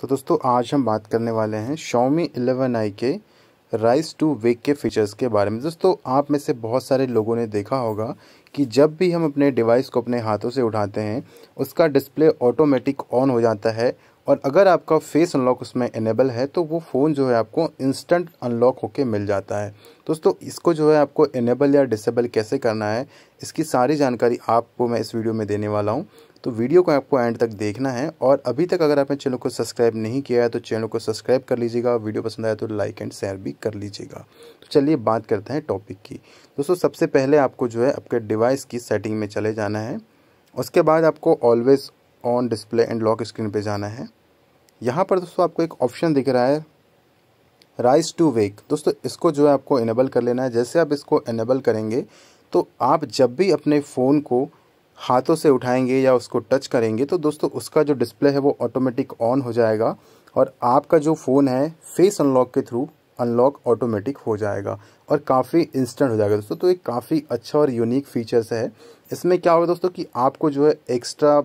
तो दोस्तों आज हम बात करने वाले हैं Xiaomi 11i के राइस टू वेक के फीचर्स के बारे में दोस्तों आप में से बहुत सारे लोगों ने देखा होगा कि जब भी हम अपने डिवाइस को अपने हाथों से उठाते हैं उसका डिस्प्ले ऑटोमेटिक ऑन हो जाता है और अगर आपका फेस अनलॉक उसमें इनेबल है तो वो फ़ोन जो है आपको इंस्टेंट अनलॉक होके मिल जाता है दोस्तों इसको जो है आपको इनेबल या डिसेबल कैसे करना है इसकी सारी जानकारी आपको मैं इस वीडियो में देने वाला हूँ तो वीडियो को आपको एंड तक देखना है और अभी तक अगर आपने चैनल को सब्सक्राइब नहीं किया है तो चैनल को सब्सक्राइब कर लीजिएगा वीडियो पसंद आया तो लाइक एंड शेयर भी कर लीजिएगा तो चलिए बात करते हैं टॉपिक की दोस्तों सबसे पहले आपको जो है आपके डिवाइस की सेटिंग में चले जाना है उसके बाद आपको always on display and lock screen पर जाना है यहाँ पर दोस्तों आपको एक ऑप्शन दिख रहा है राइज टू वेक दोस्तों इसको जो है आपको इनेबल कर लेना है जैसे आप इसको इनेबल करेंगे तो आप जब भी अपने फ़ोन को हाथों से उठाएंगे या उसको टच करेंगे तो दोस्तों उसका जो डिस्प्ले है वो ऑटोमेटिक ऑन हो जाएगा और आपका जो फ़ोन है फेस अनलॉक के थ्रू अनलॉक ऑटोमेटिक हो जाएगा और काफ़ी इंस्टेंट हो जाएगा दोस्तों तो एक काफ़ी अच्छा और यूनिक फीचर्स है इसमें क्या होगा दोस्तों कि आपको जो है एक्स्ट्रा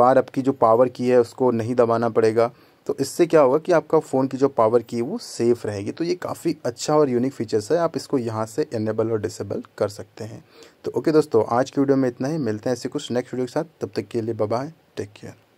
बार आपकी जो पावर की है उसको नहीं दबाना पड़ेगा तो इससे क्या होगा कि आपका फ़ोन की जो पावर की है वो सेफ़ रहेगी तो ये काफ़ी अच्छा और यूनिक फीचर्स है आप इसको यहाँ से इनेबल और डिसेबल कर सकते हैं तो ओके दोस्तों आज की वीडियो में इतना ही मिलते हैं ऐसे कुछ नेक्स्ट वीडियो के साथ तब तक के लिए बाय टेक केयर